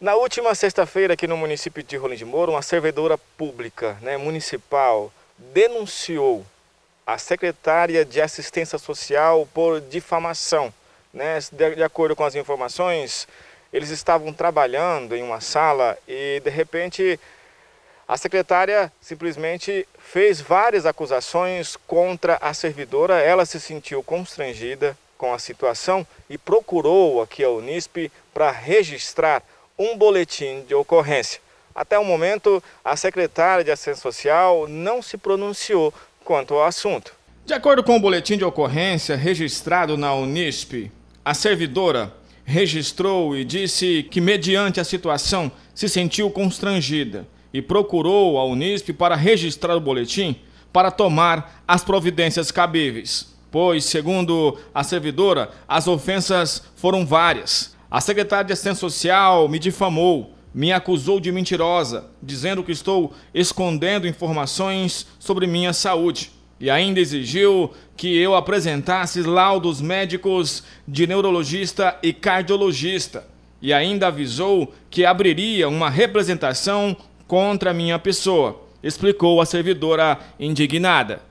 Na última sexta-feira, aqui no município de Rolim de Moura, uma servidora pública né, municipal denunciou a secretária de assistência social por difamação. Né? De, de acordo com as informações, eles estavam trabalhando em uma sala e, de repente, a secretária simplesmente fez várias acusações contra a servidora. Ela se sentiu constrangida com a situação e procurou aqui a Unisp para registrar um boletim de ocorrência. Até o momento, a secretária de Assistência Social não se pronunciou quanto ao assunto. De acordo com o boletim de ocorrência registrado na Unisp, a servidora registrou e disse que, mediante a situação, se sentiu constrangida e procurou a Unisp para registrar o boletim para tomar as providências cabíveis, pois, segundo a servidora, as ofensas foram várias. A secretária de Assistência Social me difamou, me acusou de mentirosa, dizendo que estou escondendo informações sobre minha saúde e ainda exigiu que eu apresentasse laudos médicos de neurologista e cardiologista e ainda avisou que abriria uma representação contra minha pessoa, explicou a servidora indignada.